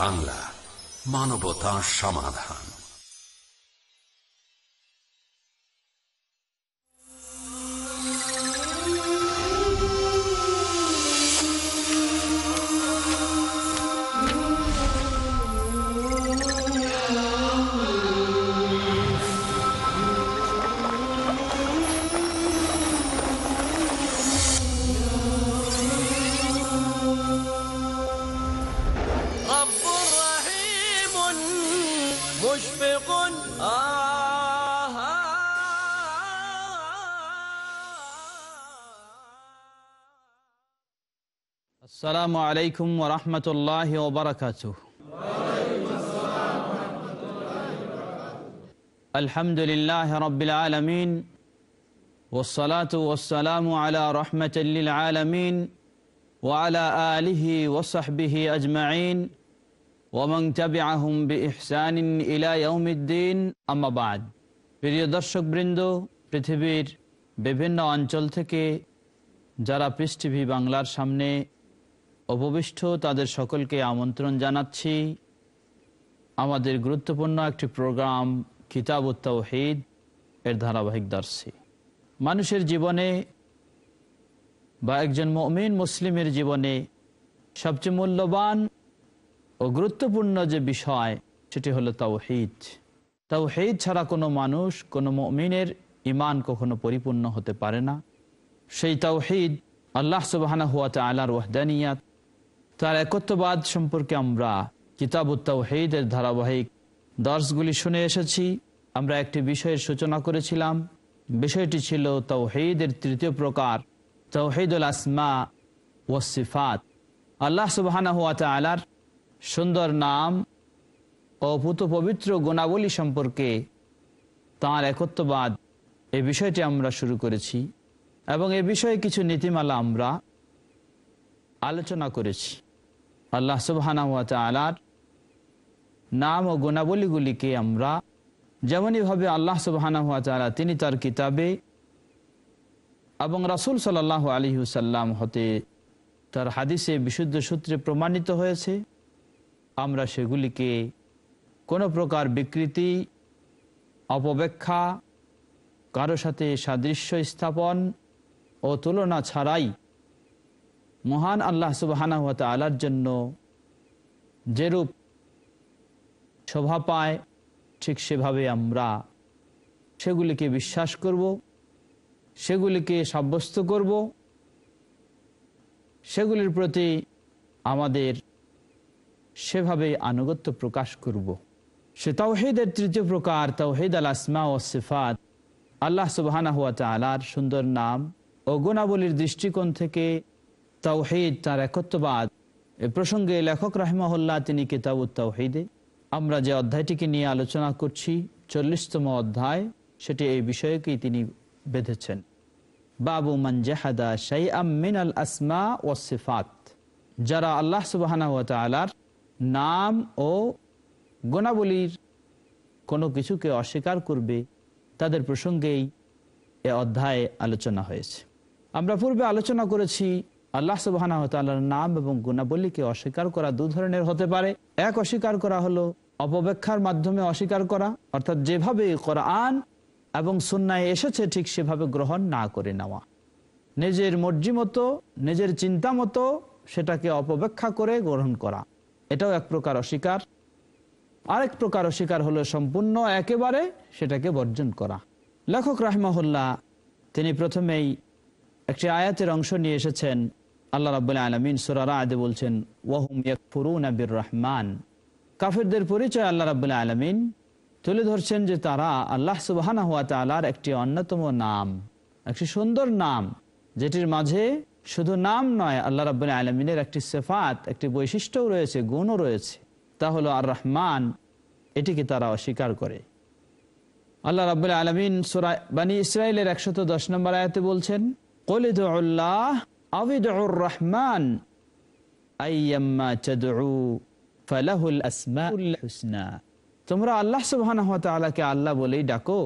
বাংলা মানবতা সমাধান আসসালামু আলাইকুম ওরহমতুল্লাহ ওবরাকাত আলহামদুলিল্লাহ রবিল আলমিন ওসলাত ওসালাম আলা রহমতুল্লিল আলমিন ওয়ালা আলিহি ওসাহবিহি আজমাইন ওমং তাবিআহুম বিহসানিন ইলা ইয়াউমিদ্দিন আমাবাদ প্রিয় দর্শকবৃন্দ পৃথিবীর বিভিন্ন অঞ্চল থেকে যারা পৃষ্টিভি বাংলার সামনে অববিষ্ট তাদের সকলকে আমন্ত্রণ জানাচ্ছি আমাদের গুরুত্বপূর্ণ একটি প্রোগ্রাম কিতাব উত্তাহিদ এর ধারাবাহিক দর্শী মানুষের জীবনে বা একজন মমিন মুসলিমের জীবনে সবচেয়ে মূল্যবান ও গুরুত্বপূর্ণ যে বিষয় সেটি হলো তাওহিদ তাওহিদ ছাড়া কোনো মানুষ কোনো মমিনের ইমান কখনো পরিপূর্ণ হতে পারে না সেই তাওহিদ আল্লাহ সুবাহানা হুয়াতে আলার ওয়াহদানিয়াত তার একত্ববাদ সম্পর্কে আমরা কিতাব উত্তাউহিদের ধারাবাহিক দর্শগুলি শুনে এসেছি আমরা একটি বিষয়ের সূচনা করেছিলাম বিষয়টি ছিল তৌহিদের তৃতীয় প্রকার তৌহিদুল আসমা ওসিফাত সিফাত আল্লাহ সুবাহানহাত আলার সুন্দর নাম ও পুত পবিত্র গুণাবলী সম্পর্কে তাঁর একত্ববাদ এ বিষয়টি আমরা শুরু করেছি এবং এ বিষয়ে কিছু নীতিমালা আমরা আলোচনা করেছি আল্লাহ সুবাহর নাম ও গুণাবলীগুলিকে আমরা যেমনইভাবে আল্লাহ সুবাহানহাতালা তিনি তার কিতাবে এবং রাসুল আলী সাল্লাম হতে তার হাদিসে বিশুদ্ধ সূত্রে প্রমাণিত হয়েছে আমরা সেগুলিকে কোনো প্রকার বিকৃতি অপব্যাখ্যা কারো সাথে সাদৃশ্য স্থাপন ও তুলনা ছাড়াই মহান আল্লাহ সুবাহ আলার জন্য যেরূপ শোভা পায় ঠিক সেভাবে আমরা সেগুলিকে বিশ্বাস করব সেগুলিকে সাব্যস্ত করব সেগুলির প্রতি আমাদের সেভাবে আনুগত্য প্রকাশ করব। সে তাওহেদের তৃতীয় প্রকার তাওহেদ আল আসমা ও সিফাত আল্লাহ সুবাহানা হুয়া আলার সুন্দর নাম ও গুণাবলীর দৃষ্টিকোণ থেকে তাওহিদ তার একত্ববাদ এ প্রসঙ্গে লেখক রাহিমাহুল্লাহ তিনি কিতাব তাওহিদে আমরা যে অধ্যায়টিকে নিয়ে আলোচনা করছি চল্লিশতম অধ্যায় সেটি এই বিষয়কেই তিনি বেঁধেছেন বাবু মঞ্জাহাদা শাই আমিন আল আসমা ও সিফাত যারা আল্লাহ আলার নাম ও গুণাবলীর কোনো কিছুকে অস্বীকার করবে তাদের প্রসঙ্গেই এ অধ্যায়ে আলোচনা হয়েছে আমরা পূর্বে আলোচনা করেছি আল্লাহ সুবাহ নাম এবং গুণাবলীকে অস্বীকার করা দু ধরনের হতে পারে এক অস্বীকার করা হলো অপব্যাখ্যার মাধ্যমে অস্বীকার করা অর্থাৎ যেভাবে কোরআন এবং সুন্নায় এসেছে ঠিক সেভাবে গ্রহণ না করে নেওয়া নিজের মর্জি মতো নিজের চিন্তা মতো সেটাকে অপব্যাখ্যা করে গ্রহণ করা এটাও এক প্রকার অস্বীকার আরেক প্রকার অস্বীকার হলো সম্পূর্ণ একেবারে সেটাকে বর্জন করা লেখক রাহমহল্লা তিনি প্রথমেই একটি আয়াতের অংশ নিয়ে এসেছেন আল্লাহ রাবুল্লাহ আলমিন সুরারা আদে বলছেন ওয়াহুম ইয়াকফুরুন আবির রহমান কাফেরদের পরিচয় আল্লাহ রাবুল্লাহ আলমিন তুলে ধরছেন যে তারা আল্লাহ সুবাহানা হুয়া তালার একটি অন্যতম নাম একটি সুন্দর নাম যেটির মাঝে শুধু নাম নয় আল্লাহ রাবুল্লাহ আলমিনের একটি সেফাত একটি বৈশিষ্ট্যও রয়েছে গুণও রয়েছে তা হলো আর রহমান এটিকে তারা অস্বীকার করে আল্লাহ রাবুল্লাহ আলমিন সুরা বানী ইসরায়েলের একশত দশ নম্বর আয়াতে বলছেন কলিদ আল্লাহ রহমান তোমরা আল্লাহ সুবহানাহু আল্লাহ বলেই ডাকো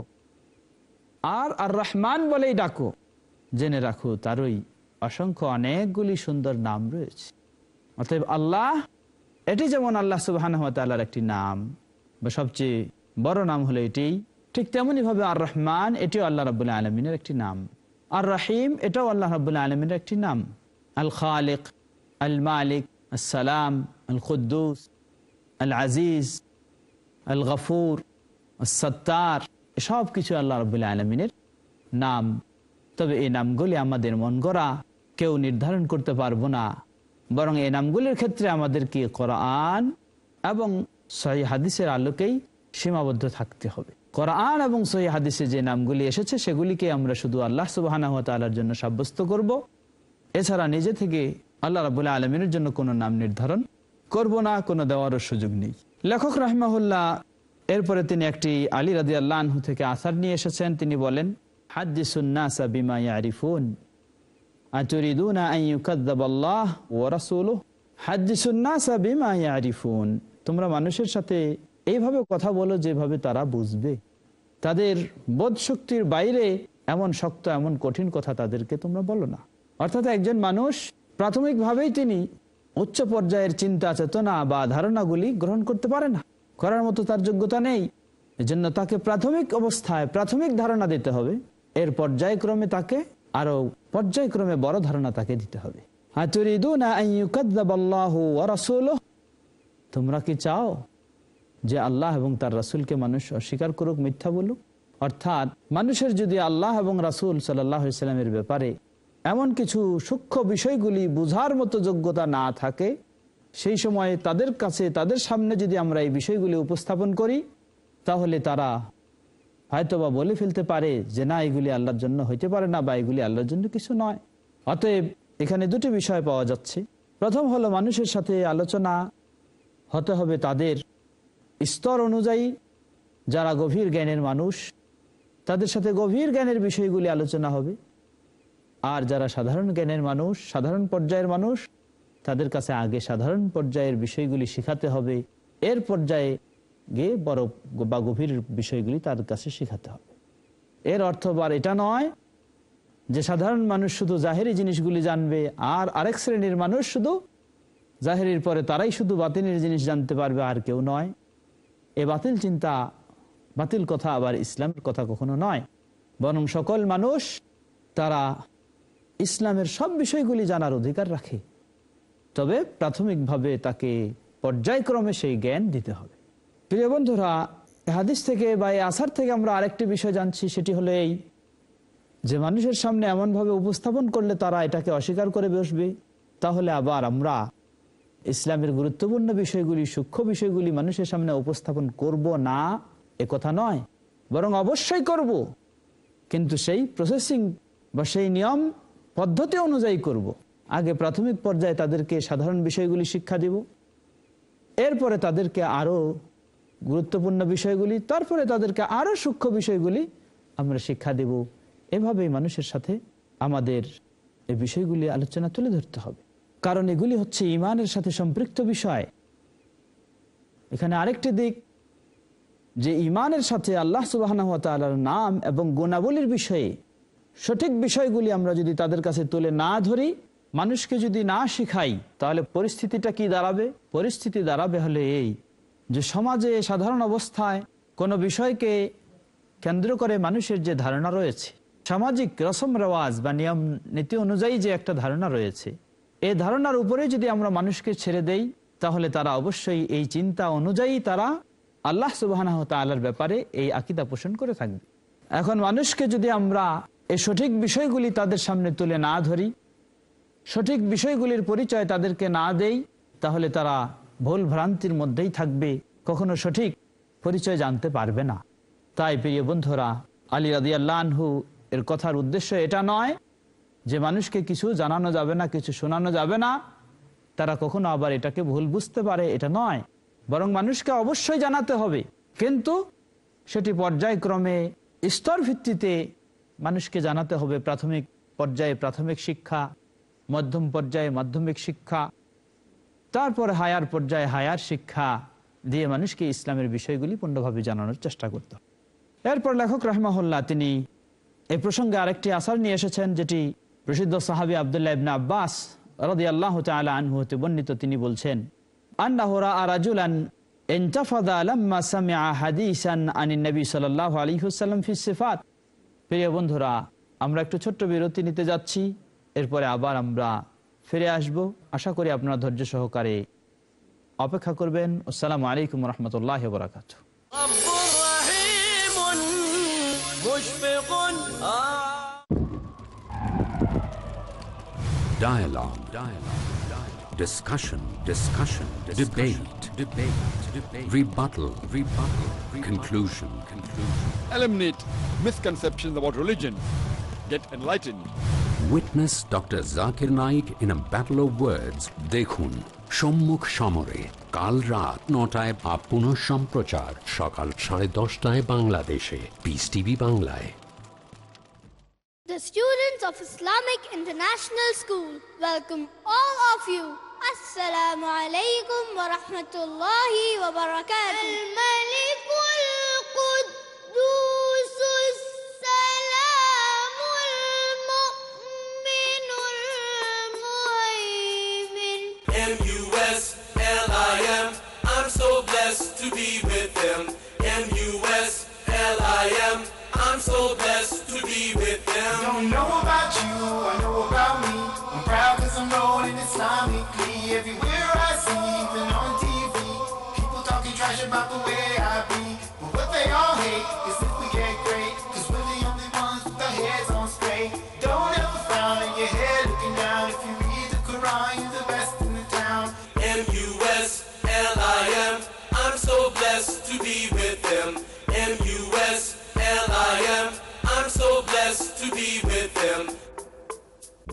আর আর রহমান বলেই ডাকো জেনে রাখো তারই অসংখ্য অনেকগুলি সুন্দর নাম রয়েছে অতএব আল্লাহ এটি যেমন আল্লাহ সুবাহান তাল্লার একটি নাম বা সবচেয়ে বড় নাম হলো এটি ঠিক ভাবে আর রহমান এটিও আল্লাহ রবুল্লা আলমিনের একটি নাম আর রাহিম এটাও আল্লাহ রাবুল্লাহ আলমের একটি নাম আল খালিক আল মালিক আসসালাম আল খুদ্দুস আল আজিজ আল গফুর সত্তার সব কিছু আল্লাহ রবুল্লা আলমিনের নাম তবে এই নামগুলি আমাদের মন গড়া কেউ নির্ধারণ করতে পারবো না বরং এই নামগুলির ক্ষেত্রে আমাদেরকে কোরআন এবং সহি হাদিসের আলোকেই সীমাবদ্ধ থাকতে হবে কোরআন এবং সহি হাদিসে যে নামগুলি এসেছে সেগুলিকে আমরা শুধু আল্লাহ সুবাহ জন্য সাব্যস্ত করব। এছাড়া নিজে থেকে আল্লাহ রাবুল আলমিনের জন্য কোনো নাম নির্ধারণ করব না কোনো দেওয়ারও সুযোগ নেই লেখক রাহমাহুল্লাহ এরপরে তিনি একটি আলী রাজি আল্লাহ থেকে আসার নিয়ে এসেছেন তিনি বলেন হাদিসুন্নাসা তোমরা মানুষের সাথে এইভাবে কথা বলো যেভাবে তারা বুঝবে তাদের বোধ শক্তির বাইরে এমন শক্ত এমন কঠিন কথা তাদেরকে তোমরা বলো না অর্থাৎ একজন মানুষ প্রাথমিকভাবেই তিনি উচ্চ পর্যায়ের চিন্তা চেতনা বা ধারণাগুলি গ্রহণ করতে পারে না করার মতো তার যোগ্যতা নেই এজন্য তাকে প্রাথমিক অবস্থায় প্রাথমিক ধারণা দিতে হবে এর পর্যায়ক্রমে তাকে আরো পর্যায়ক্রমে বড় ধারণা তাকে দিতে হবে তোমরা কি চাও যে আল্লাহ এবং তার রাসুলকে মানুষ অস্বীকার করুক মিথ্যা বলুক অর্থাৎ মানুষের যদি আল্লাহ এবং রাসুল সাল্লাহ ইসলামের ব্যাপারে এমন কিছু সূক্ষ্ম বিষয়গুলি বুঝার মতো যোগ্যতা না থাকে সেই সময়ে তাদের কাছে তাদের সামনে যদি আমরা এই বিষয়গুলি উপস্থাপন করি তাহলে তারা হয়তোবা বলে ফেলতে পারে যে না এগুলি আল্লাহর জন্য হইতে পারে না বা এগুলি আল্লাহর জন্য কিছু নয় অতএব এখানে দুটি বিষয় পাওয়া যাচ্ছে প্রথম হলো মানুষের সাথে আলোচনা হতে হবে তাদের স্তর অনুযায়ী যারা গভীর জ্ঞানের মানুষ তাদের সাথে গভীর জ্ঞানের বিষয়গুলি আলোচনা হবে আর যারা সাধারণ জ্ঞানের মানুষ সাধারণ পর্যায়ের মানুষ তাদের কাছে আগে সাধারণ পর্যায়ের বিষয়গুলি শেখাতে হবে এর পর্যায়ে গিয়ে বড় বা গভীর বিষয়গুলি তার কাছে শেখাতে হবে এর অর্থ বার এটা নয় যে সাধারণ মানুষ শুধু জাহেরি জিনিসগুলি জানবে আর আরেক শ্রেণীর মানুষ শুধু জাহেরির পরে তারাই শুধু বাতিনের জিনিস জানতে পারবে আর কেউ নয় এ বাতিল চিন্তা বাতিল কথা আবার ইসলামের কথা কখনো নয় বরং সকল মানুষ তারা ইসলামের সব বিষয়গুলি জানার অধিকার রাখে তবে প্রাথমিকভাবে তাকে পর্যায়ক্রমে সেই জ্ঞান দিতে হবে প্রিয় বন্ধুরা হাদিস থেকে বা আসার থেকে আমরা আরেকটি বিষয় জানছি সেটি হলো এই যে মানুষের সামনে এমনভাবে উপস্থাপন করলে তারা এটাকে অস্বীকার করে বসবে তাহলে আবার আমরা ইসলামের গুরুত্বপূর্ণ বিষয়গুলি সূক্ষ্ম বিষয়গুলি মানুষের সামনে উপস্থাপন করব না এ কথা নয় বরং অবশ্যই করব কিন্তু সেই প্রসেসিং বা সেই নিয়ম পদ্ধতি অনুযায়ী করব। আগে প্রাথমিক পর্যায়ে তাদেরকে সাধারণ বিষয়গুলি শিক্ষা দিব এরপরে তাদেরকে আরও গুরুত্বপূর্ণ বিষয়গুলি তারপরে তাদেরকে আরও সূক্ষ্ম বিষয়গুলি আমরা শিক্ষা দেব এভাবেই মানুষের সাথে আমাদের এই বিষয়গুলি আলোচনা তুলে ধরতে হবে কারণ এগুলি হচ্ছে ইমানের সাথে সম্পৃক্ত বিষয় এখানে আরেকটি দিক যে ইমানের সাথে আল্লাহ সুবাহ নাম এবং গুণাবলীর বিষয়ে সঠিক বিষয়গুলি আমরা যদি তাদের কাছে তুলে না ধরি মানুষকে যদি না শিখাই তাহলে পরিস্থিতিটা কি দাঁড়াবে পরিস্থিতি দাঁড়াবে হলে এই যে সমাজে সাধারণ অবস্থায় কোনো বিষয়কে কেন্দ্র করে মানুষের যে ধারণা রয়েছে সামাজিক রসম রেওয়াজ বা নিয়ম নীতি অনুযায়ী যে একটা ধারণা রয়েছে এ ধারণার উপরে যদি আমরা মানুষকে ছেড়ে দেই তাহলে তারা অবশ্যই এই চিন্তা অনুযায়ী তারা আল্লাহ সুবাহ তালার ব্যাপারে এই আকিদা পোষণ করে থাকবে এখন মানুষকে যদি আমরা এই সঠিক বিষয়গুলি তাদের সামনে তুলে না ধরি সঠিক বিষয়গুলির পরিচয় তাদেরকে না দেই তাহলে তারা ভুল ভ্রান্তির মধ্যেই থাকবে কখনো সঠিক পরিচয় জানতে পারবে না তাই প্রিয় বন্ধুরা আলী রাদিয়াল্লাহু এর কথার উদ্দেশ্য এটা নয় যে মানুষকে কিছু জানানো যাবে না কিছু শোনানো যাবে না তারা কখনো আবার এটাকে ভুল বুঝতে পারে এটা নয় বরং মানুষকে অবশ্যই জানাতে হবে কিন্তু সেটি পর্যায়ক্রমে স্তর ভিত্তিতে মানুষকে জানাতে হবে প্রাথমিক পর্যায়ে প্রাথমিক শিক্ষা মধ্যম পর্যায়ে মাধ্যমিক শিক্ষা তারপরে হায়ার পর্যায়ে হায়ার শিক্ষা দিয়ে মানুষকে ইসলামের বিষয়গুলি পূর্ণভাবে জানানোর চেষ্টা করত এরপর লেখক রহমা তিনি এই প্রসঙ্গে আরেকটি আসার নিয়ে এসেছেন যেটি প্রসিদ্ধ সাহাবি আবদুল্লাহ ইবনা আব্বাস রদি আল্লাহ তালা আনহু হতে বর্ণিত তিনি বলছেন আনিন নবী আন্নাহরা আরাজুলান প্রিয় বন্ধুরা আমরা একটু ছোট্ট বিরতি নিতে যাচ্ছি এরপরে আবার আমরা ফিরে আসব আশা করি আপনারা ধৈর্য সহকারে অপেক্ষা করবেন আসসালামু আলাইকুম রহমতুল্লাহ বরাকাত Dialogue. Dialogue. Dialogue. Discussion. Discussion. Discussion. Debate. Debate. Debate. Rebuttal. Rebuttal. Rebuttal. Conclusion. Conclusion. Eliminate misconceptions about religion. Get enlightened. Witness Dr. Zakir Naik in a battle of words. Dekhun. সম্মুখ সমরে কাল রাত নটায় আপ সম্প্রচার সকাল সাড়ে দশটায় বাংলাদেশে peace TV বাংলায় The students of Islamic International School welcome all of you. Assalamu alaikum wa rahmatullahi wa barakatuh. M-U-S-L-I-M, I'm so blessed to be with them. M-U-S-L-I-M, I'm so blessed be with them. Don't know about you.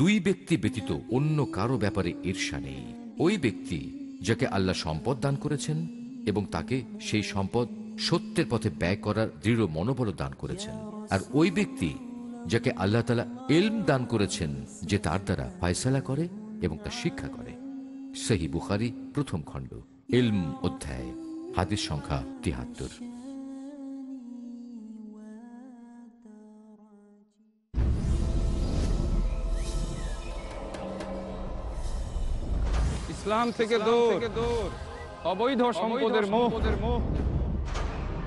দুই ব্যক্তি ব্যতীত অন্য কারো ব্যাপারে ঈর্ষা নেই ওই ব্যক্তি যাকে আল্লাহ সম্পদ দান করেছেন এবং তাকে সেই সম্পদ সত্যের পথে ব্যয় করার দৃঢ় মনোবল দান করেছেন আর ওই ব্যক্তি যাকে আল্লাহ তালা এলম দান করেছেন যে তার দ্বারা ফায়সালা করে এবং তা শিক্ষা করে সেহী বুখারি প্রথম খণ্ড এলম অধ্যায় হাদিস সংখ্যা তিহাত্তর ইসলাম থেকে দূর অবৈধ সম্পদের মোহ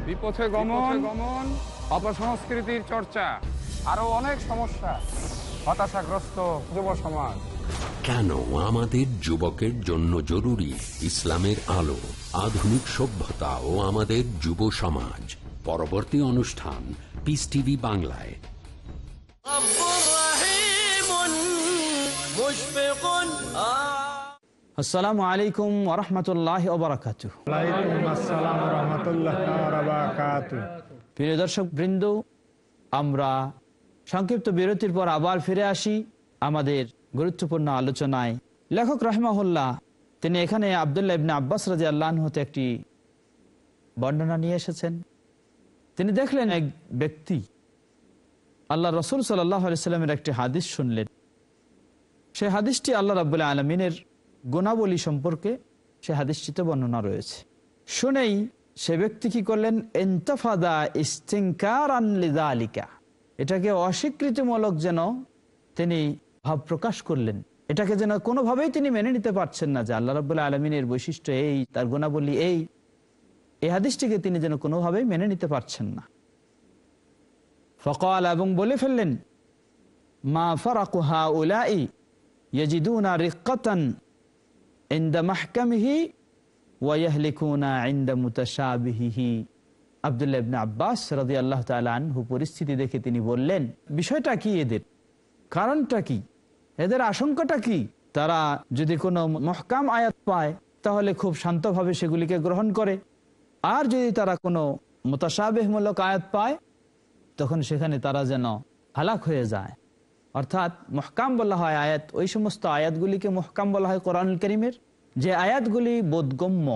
বিপথে গমন গমন অপসংস্কৃতির চর্চা আরো অনেক সমস্যা হতাশাগ্রস্ত যুব সমাজ কেন আমাদের যুবকের জন্য জরুরি ইসলামের আলো আধুনিক সভ্যতা ও আমাদের যুব সমাজ পরবর্তী অনুষ্ঠান পিস টিভি বাংলায় আসসালামু আলাইকুম ওরহমতুল্লাহ প্রিয় দর্শক বৃন্দ আমরা সংক্ষিপ্ত বিরতির পর আবার ফিরে আসি আমাদের গুরুত্বপূর্ণ আলোচনায় লেখক রহমাহুল্লাহ তিনি এখানে আবদুল্লাহ ইবনে আব্বাস রাজি আল্লাহ হতে একটি বর্ণনা নিয়ে এসেছেন তিনি দেখলেন এক ব্যক্তি আল্লাহ রসুল সাল্লাহ সাল্লামের একটি হাদিস শুনলেন সেই হাদিসটি আল্লাহ রাবুল্লাহ আলমিনের গুণাবলী সম্পর্কে সে হাদিসটিতে বর্ণনা রয়েছে শুনেই সে ব্যক্তি কি করলেন এন্তফাদা ইস্তিংকার আনলিদা আলিকা এটাকে অস্বীকৃতিমূলক যেন তিনি ভাব প্রকাশ করলেন এটাকে যেন কোনোভাবেই তিনি মেনে নিতে পারছেন না যে আল্লাহ রবুল্লাহ আলমিনের বৈশিষ্ট্য এই তার গুণাবলী এই এই হাদিসটিকে তিনি যেন কোনোভাবেই মেনে নিতে পারছেন না ফকাল এবং বলে ফেললেন মা ফরাকুহা উলাই ইয়াজিদুনা রিকাতান ইন্দা মাহকামিহি ওয়াহলিকুনা ইন্দা মুতাশাবিহি আবদুল্লাহ ইবনে আব্বাস রাজি আল্লাহ তালহু পরিস্থিতি দেখে তিনি বললেন বিষয়টা কি এদের কারণটা কি এদের আশঙ্কাটা কি তারা যদি কোনো মহকাম আয়াত পায় তাহলে খুব শান্তভাবে সেগুলিকে গ্রহণ করে আর যদি তারা কোনো মোতাসাবেহমূলক আয়াত পায় তখন সেখানে তারা যেন হালাক হয়ে যায় অর্থাৎ মহকাম বলা হয় আয়াত ওই সমস্ত আয়াতগুলিকে মহকাম বলা হয় কোরআন করিমের যে আয়াতগুলি বোধগম্য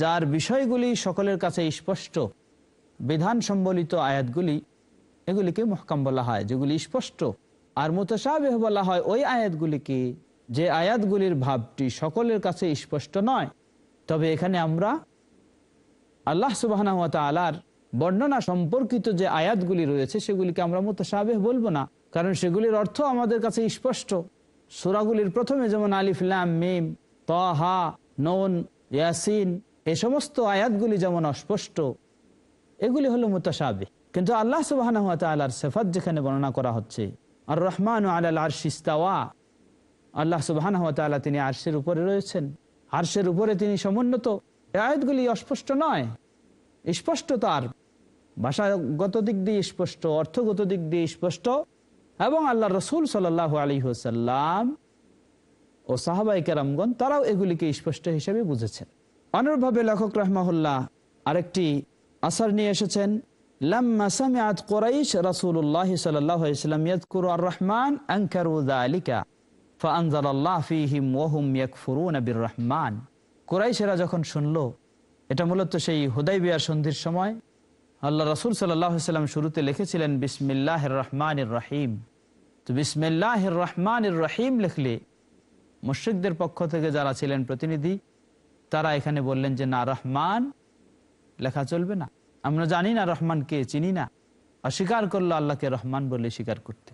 যার বিষয়গুলি সকলের কাছে স্পষ্ট বিধান সম্বলিত আয়াতগুলি এগুলিকে মহকাম বলা হয় যেগুলি স্পষ্ট আর মোতসাবেহ বলা হয় ওই আয়াতগুলিকে যে আয়াতগুলির ভাবটি সকলের কাছে স্পষ্ট নয় তবে এখানে আমরা আল্লাহ সুবাহনতালার বর্ণনা সম্পর্কিত যে আয়াতগুলি রয়েছে সেগুলিকে আমরা মোতসাবেহ বলবো না কারণ সেগুলির অর্থ আমাদের কাছে স্পষ্ট সুরাগুলির প্রথমে যেমন আলিফলাম মিম তহা নন ইয়াসিন এ সমস্ত আয়াতগুলি যেমন অস্পষ্ট এগুলি হলো মোতাসাবে কিন্তু আল্লাহ সুবাহ সেফাত যেখানে বর্ণনা করা হচ্ছে আর রহমান আর শিস্তাওয়া আল্লাহ সুবাহ তিনি আরশের উপরে রয়েছেন আরশের উপরে তিনি সমুন্নত আয়াতগুলি অস্পষ্ট নয় স্পষ্ট তার ভাষাগত দিক দিয়ে স্পষ্ট অর্থগত দিক দিয়ে স্পষ্ট এবং আল্লাহ রসুল সাল্লাহ আলী ও সাহাবাই কেরামগন তারাও এগুলিকে স্পষ্ট হিসেবে বুঝেছেন অনুরভাবে লেখক রহমাহুল্লাহ আরেকটি আসার নিয়ে এসেছেন لما سمعت কুরাইশেরা যখন শুনলো এটা মূলত সেই হুদাইবিয়ার সন্ধির সময় আল্লাহ রসুল সাল্লাম শুরুতে লিখেছিলেন বিসমিল্লাহ রহমান রাহিম তো বিসমিল্লাহ রহমান রাহিম লিখলে মুশ্রিকদের পক্ষ থেকে যারা ছিলেন প্রতিনিধি তারা এখানে বললেন যে না রহমান লেখা চলবে না আমরা জানি না রহমান কে চিনি না অস্বীকার করলো আল্লাহকে রহমান বলে স্বীকার করতে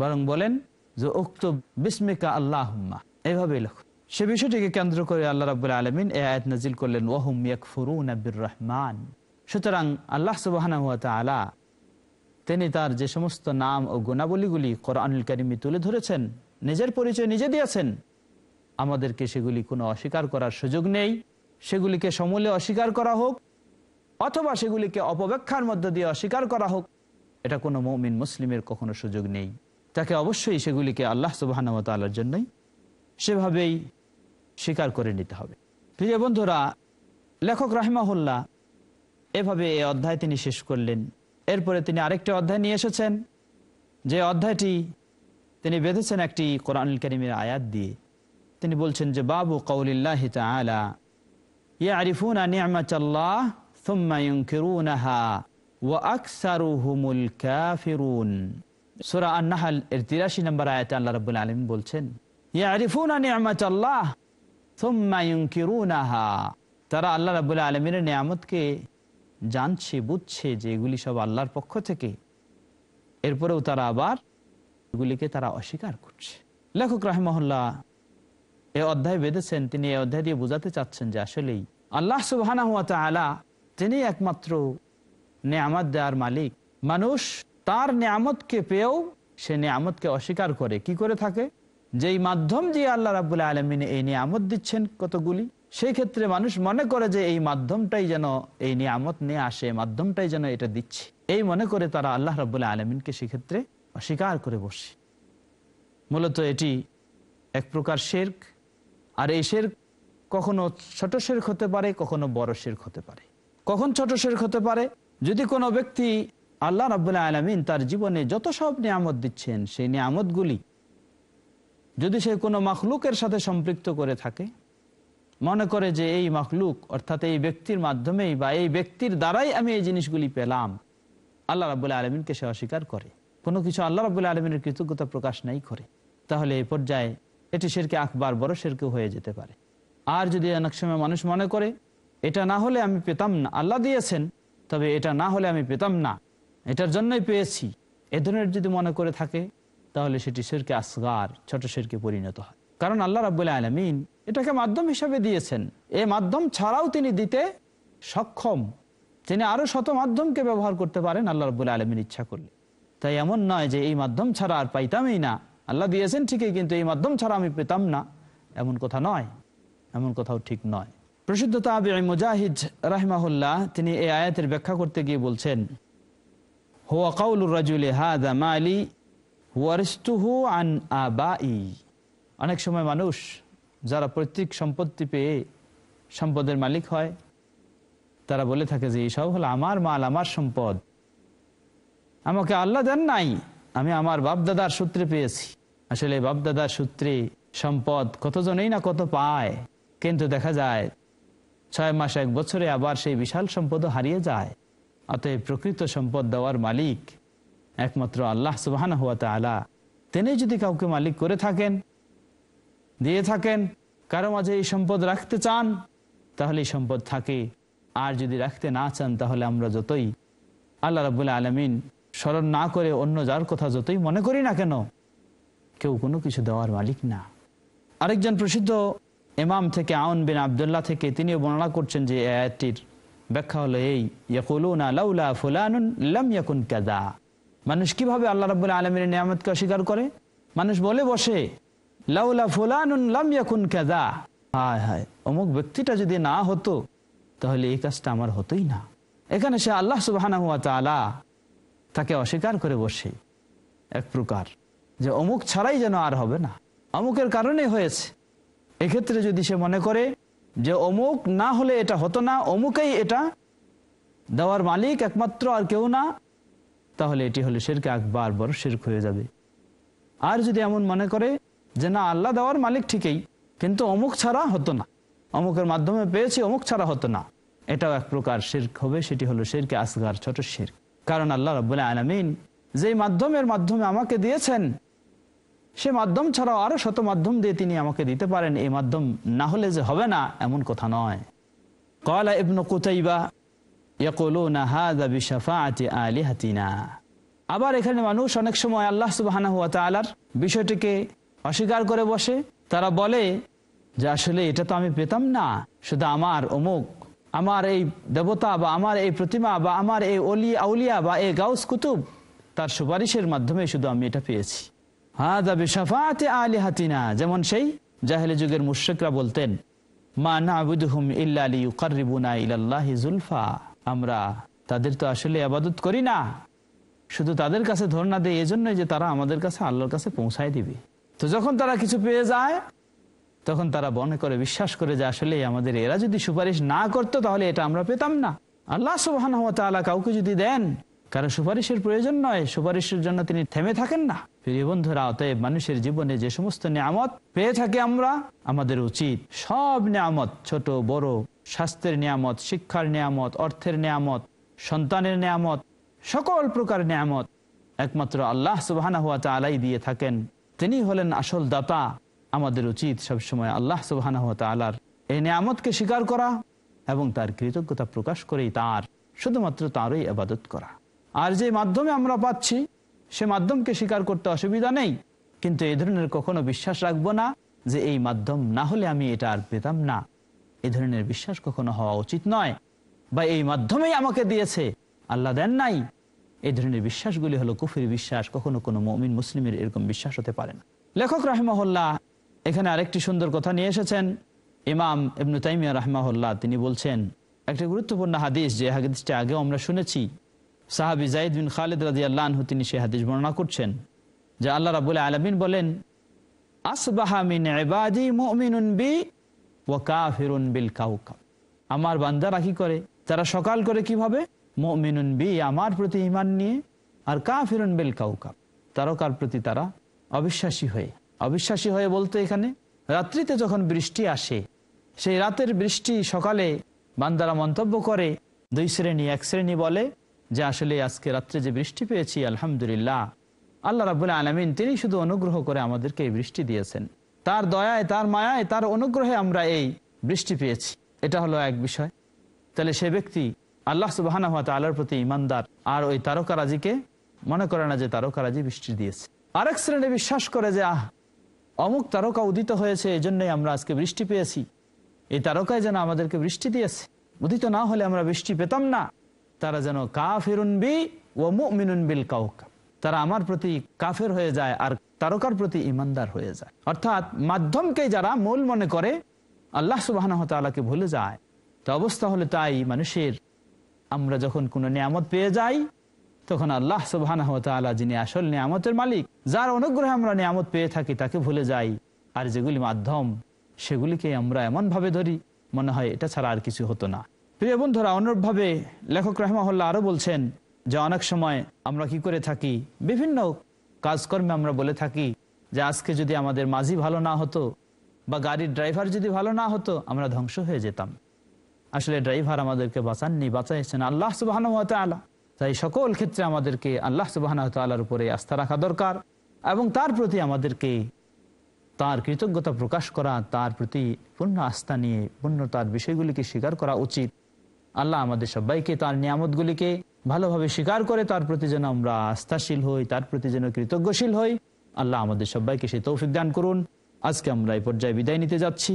বরং বলেন যে উক্ত বিস্মিকা আল্লাহ এইভাবে লেখো সে বিষয়টিকে কেন্দ্র করে আল্লাহ রাবুল আলমিন এ আয়াত নাজিল করলেন ওহম ইয়ক ইয়াকফুরুন আবির রহমান সুতরাং আল্লাহ সুবাহানহতালা তিনি তার যে সমস্ত নাম ও গুণাবলীগুলি কোরআনুল কারিমি তুলে ধরেছেন নিজের পরিচয় নিজে দিয়েছেন আমাদেরকে সেগুলি কোনো অস্বীকার করার সুযোগ নেই সেগুলিকে সমূলে অস্বীকার করা হোক অথবা সেগুলিকে অপব্যাখ্যার মধ্য দিয়ে অস্বীকার করা হোক এটা কোনো মৌমিন মুসলিমের কখনো সুযোগ নেই তাকে অবশ্যই সেগুলিকে আল্লাহ সুবাহানতালার জন্যই সেভাবেই স্বীকার করে নিতে হবে প্রিয় বন্ধুরা লেখক রাহিমাহুল্লাহ এভাবে এই অধ্যায় তিনি শেষ করলেন এরপরে তিনি আরেকটি অধ্যায় নিয়ে এসেছেন যে অধ্যায়টি তিনি বেঁধেছেন একটি কোরআন করিমের আয়াত দিয়ে তিনি বলছেন যে বাবু কৌলিল্লাহ তারা আরিফুন কাফিরুন এর তিরাশি নম্বর আল্লাহ রবুল আলমিনের বলছেন ইয়া আরিফুন তারা নিয়ামতকে জানছে বুঝছে যে এগুলি সব আল্লাহর পক্ষ থেকে এরপরেও তারা আবার এগুলিকে তারা অস্বীকার করছে লেখক রাহেমহল্লা এ অধ্যায় বেঁধেছেন তিনি এই অধ্যায় দিয়ে বোঝাতে চাচ্ছেন যে আসলেই আল্লাহ সুবাহানা হুয়া তালা তিনি একমাত্র নেয়ামত দেওয়ার মালিক মানুষ তার নেয়ামতকে পেয়েও সে নেয়ামতকে অস্বীকার করে কি করে থাকে যেই মাধ্যম দিয়ে আল্লাহ রাবুল্লাহ আলমিন এই নিয়ামত দিচ্ছেন কতগুলি সেই ক্ষেত্রে মানুষ মনে করে যে এই মাধ্যমটাই যেন এই নিয়ামত নিয়ে আসে মাধ্যমটাই যেন এটা দিচ্ছে এই মনে করে তারা আল্লাহ রবুল্লাহ আলমিনকে সেক্ষেত্রে অস্বীকার করে বসে মূলত এটি এক প্রকার শেরক আর এই শের কখনো ছোট শেরক হতে পারে কখনো বড় শেরক হতে পারে কখন ছোট শেরক হতে পারে যদি কোনো ব্যক্তি আল্লাহ রাবুল্লাহ আলমিন তার জীবনে যত সব নিয়ামত দিচ্ছেন সেই নিয়ামতগুলি যদি সে কোনো মাখলুকের সাথে সম্পৃক্ত করে থাকে মনে করে যে এই মখলুক অর্থাৎ এই ব্যক্তির মাধ্যমেই বা এই ব্যক্তির দ্বারাই আমি এই জিনিসগুলি পেলাম আল্লাহ রাবুল্লাহ আলমিনকে সে অস্বীকার করে কোনো কিছু আল্লাহ রাবুল্লাহ আলমিনের কৃতজ্ঞতা প্রকাশ নাই করে তাহলে এই পর্যায়ে এটি সেরকে আকবার বড় সেরকে হয়ে যেতে পারে আর যদি অনেক সময় মানুষ মনে করে এটা না হলে আমি পেতাম না আল্লাহ দিয়েছেন তবে এটা না হলে আমি পেতাম না এটার জন্যই পেয়েছি এ ধরনের যদি মনে করে থাকে তাহলে সেটি সেরকে আসগার ছোট সেরকে পরিণত হয় কারণ আল্লাহ রাবুল্লাহ আলমিন এটাকে মাধ্যম হিসাবে দিয়েছেন এ মাধ্যম ছাড়াও তিনি দিতে সক্ষম তিনি আরো শত মাধ্যমকে ব্যবহার করতে পারেন আল্লাহ রবুল্লা আলমীর ইচ্ছা করলে তাই এমন নয় যে এই মাধ্যম ছাড়া আর পাইতামই না আল্লাহ দিয়েছেন ঠিকই কিন্তু এই মাধ্যম ছাড়া আমি পেতাম না এমন কথা নয় এমন কথাও ঠিক নয় প্রসিদ্ধ তাবি মুজাহিদ রাহমাহুল্লাহ তিনি এই আয়াতের ব্যাখ্যা করতে গিয়ে বলছেন আন অনেক সময় মানুষ যারা পৈতৃক সম্পত্তি পেয়ে সম্পদের মালিক হয় তারা বলে থাকে যে এইসব হলো আমার মাল আমার সম্পদ আমাকে আল্লাহ দেন নাই আমি আমার বাপদাদার সূত্রে পেয়েছি আসলে বাপদাদার সূত্রে সম্পদ কতজনেই না কত পায় কিন্তু দেখা যায় ছয় মাস এক বছরে আবার সেই বিশাল সম্পদও হারিয়ে যায় অতএব প্রকৃত সম্পদ দেওয়ার মালিক একমাত্র আল্লাহ সুবাহান হওয়াতে আলা তিনি যদি কাউকে মালিক করে থাকেন দিয়ে থাকেন কারো মাঝে এই সম্পদ রাখতে চান তাহলে এই সম্পদ থাকে আর যদি রাখতে না চান তাহলে আমরা যতই আল্লাহ রাবুল্লাহ আলমিন স্মরণ না করে অন্য যার কথা যতই মনে করি না কেন কেউ কোনো কিছু দেওয়ার মালিক না আরেকজন প্রসিদ্ধ এমাম থেকে আউন বিন আবদুল্লাহ থেকে তিনিও বর্ণনা করছেন যে এটির ব্যাখ্যা হলো এই লাউলা ফুলানুন ইয়াকুন কাদা মানুষ কিভাবে আল্লাহ রাবুল আলমিনের নিয়ামতকে অস্বীকার করে মানুষ বলে বসে হায় অমুক ব্যক্তিটা যদি না হতো তাহলে এই কাজটা আমার হতোই না এখানে সে আল্লাহ সুবাহানা তাকে অস্বীকার করে বসে এক প্রকার যে অমুক ছাড়াই যেন আর হবে না অমুকের কারণে হয়েছে এক্ষেত্রে যদি সে মনে করে যে অমুক না হলে এটা হতো না অমুকেই এটা দেওয়ার মালিক একমাত্র আর কেউ না তাহলে এটি হলে সেরকে একবার বড় শেরক হয়ে যাবে আর যদি এমন মনে করে যে না আল্লাহ দেওয়ার মালিক ঠিকই কিন্তু অমুক ছাড়া হতো না অমুকের মাধ্যমে পেয়েছি অমুক ছাড়া হতো না এটাও এক প্রকার শির্ক হবে সেটি হলো শিরকে আসগার ছোট শির কারণ আল্লাহ রবাহ আলমিন যেই মাধ্যমের মাধ্যমে আমাকে দিয়েছেন সে মাধ্যম ছাড়াও আরো শত মাধ্যম দিয়ে তিনি আমাকে দিতে পারেন এই মাধ্যম না হলে যে হবে না এমন কথা নয় কলা ইবন কুতাইবা আবার এখানে মানুষ অনেক সময় আল্লাহ সুবাহ বিষয়টিকে অস্বীকার করে বসে তারা বলে যে আসলে এটা তো আমি পেতাম না শুধু আমার অমুক আমার এই দেবতা বা আমার এই প্রতিমা বা আমার এই অলি আউলিয়া বা এই গাউস কুতুব তার সুপারিশের মাধ্যমে শুধু আমি এটা পেয়েছি হা দাবি সাফাতে আলি হাতিনা যেমন সেই জাহেলি যুগের মুশ্রিকরা বলতেন মা নাবুদহুম ইল্লালি ইউকারিবুনা ইলাল্লাহি জুলফা আমরা তাদের তো আসলে আবাদত করি না শুধু তাদের কাছে ধর্ণা দেয় এজন্যই যে তারা আমাদের কাছে আল্লাহর কাছে পৌঁছায় দিবে তো যখন তারা কিছু পেয়ে যায় তখন তারা মনে করে বিশ্বাস করে যে আসলে আমাদের এরা যদি সুপারিশ না করত তাহলে এটা আমরা পেতাম না আল্লাহ সুবাহান কাউকে যদি দেন কারণ সুপারিশের প্রয়োজন নয় সুপারিশের জন্য তিনি থেমে থাকেন না প্রিয় বন্ধুরা অতএব মানুষের জীবনে যে সমস্ত নিয়ামত পেয়ে থাকে আমরা আমাদের উচিত সব নিয়ামত ছোট বড় স্বাস্থ্যের নিয়ামত শিক্ষার নিয়ামত অর্থের নিয়ামত সন্তানের নিয়ামত সকল প্রকার নিয়ামত একমাত্র আল্লাহ সুবাহানা হুয়া তালাই দিয়ে থাকেন তিনি হলেন আসল দাতা আমাদের উচিত সবসময় আল্লাহ সুবাহ এই নিয়ামতকে স্বীকার করা এবং তার কৃতজ্ঞতা প্রকাশ করেই তার শুধুমাত্র তারই আবাদত করা আর যে মাধ্যমে আমরা পাচ্ছি সে মাধ্যমকে স্বীকার করতে অসুবিধা নেই কিন্তু এ ধরনের কখনো বিশ্বাস রাখবো না যে এই মাধ্যম না হলে আমি এটা আর পেতাম না এ ধরনের বিশ্বাস কখনো হওয়া উচিত নয় বা এই মাধ্যমেই আমাকে দিয়েছে আল্লাহ দেন নাই এই ধরনের বিশ্বাসগুলি হলো কুফির বিশ্বাস কখনো কোনো মমিন মুসলিমের এরকম বিশ্বাস হতে পারে না লেখক রাহমাহুল্লাহ এখানে আরেকটি সুন্দর কথা নিয়ে এসেছেন ইমাম ইবনু তাইমিয়া রাহমাহুল্লাহ তিনি বলছেন একটি গুরুত্বপূর্ণ হাদিস যে হাদিসটি আগে আমরা শুনেছি সাহাবি জাইদ বিন খালেদ রাজি আল্লাহ তিনি সে হাদিস বর্ণনা করছেন যে আল্লাহ রাবুল আলমিন বলেন আমার বান্দারা কি করে তারা সকাল করে কিভাবে মিনুন বি আমার প্রতি ইমান নিয়ে আর কা ফিরুন বেল কাউকা তারকার প্রতি তারা অবিশ্বাসী হয়ে অবিশ্বাসী হয়ে বলতো এখানে রাত্রিতে যখন বৃষ্টি আসে সেই রাতের বৃষ্টি সকালে বান্দারা মন্তব্য করে দুই শ্রেণী এক শ্রেণী বলে যে আসলে আজকে রাত্রে যে বৃষ্টি পেয়েছি আলহামদুলিল্লাহ আল্লাহ রাবুল আলমিন তিনি শুধু অনুগ্রহ করে আমাদেরকে এই বৃষ্টি দিয়েছেন তার দয়ায় তার মায়ায় তার অনুগ্রহে আমরা এই বৃষ্টি পেয়েছি এটা হলো এক বিষয় তাহলে সে ব্যক্তি আল্লাহ সুবাহ প্রতি ইমানদার আর ওই তারকারাজিকে মনে করে না যে তারকারাজি বৃষ্টি দিয়েছে আরেক শ্রেণী বিশ্বাস করে যে আহ অমুক তারকা উদিত হয়েছে এই জন্যই আমরা আজকে বৃষ্টি পেয়েছি এই তারকায় যেন আমাদেরকে বৃষ্টি দিয়েছে উদিত না হলে আমরা বৃষ্টি পেতাম না তারা যেন কা ফেরুন বি ও মিনুন বিল কাউক তারা আমার প্রতি কাফের হয়ে যায় আর তারকার প্রতি ইমানদার হয়ে যায় অর্থাৎ মাধ্যমকে যারা মূল মনে করে আল্লাহ সুবাহ ভুলে যায় তো অবস্থা হলে তাই মানুষের আমরা যখন কোন নিয়ামত পেয়ে যাই তখন আল্লাহ সুবাহ যিনি আসল নিয়ামতের মালিক যার অনুগ্রহে আমরা নিয়ামত পেয়ে থাকি তাকে ভুলে যাই আর যেগুলি মাধ্যম সেগুলিকে আমরা এমন ভাবে ধরি মনে হয় এটা ছাড়া আর কিছু হতো না প্রিয় বন্ধুরা অনুরূপভাবে লেখক রহমাহল্লা আরো বলছেন যে অনেক সময় আমরা কি করে থাকি বিভিন্ন কাজকর্মে আমরা বলে থাকি যে আজকে যদি আমাদের মাঝি ভালো না হতো বা গাড়ির ড্রাইভার যদি ভালো না হতো আমরা ধ্বংস হয়ে যেতাম আসলে ড্রাইভার আমাদেরকে বাঁচাননি বাঁচাইছেন আল্লাহ সুবাহ তাই সকল ক্ষেত্রে আমাদেরকে আল্লাহ সুবাহ তাল্লার উপরে আস্থা রাখা দরকার এবং তার প্রতি আমাদেরকে তার কৃতজ্ঞতা প্রকাশ করা তার প্রতি পূর্ণ আস্থা নিয়ে পূর্ণ তার বিষয়গুলিকে স্বীকার করা উচিত আল্লাহ আমাদের সবাইকে তার নিয়ামতগুলিকে ভালোভাবে স্বীকার করে তার প্রতি যেন আমরা আস্থাশীল হই তার প্রতি যেন কৃতজ্ঞশীল হই আল্লাহ আমাদের সবাইকে সে তৌফিক দান করুন আজকে আমরা এই পর্যায়ে বিদায় নিতে যাচ্ছি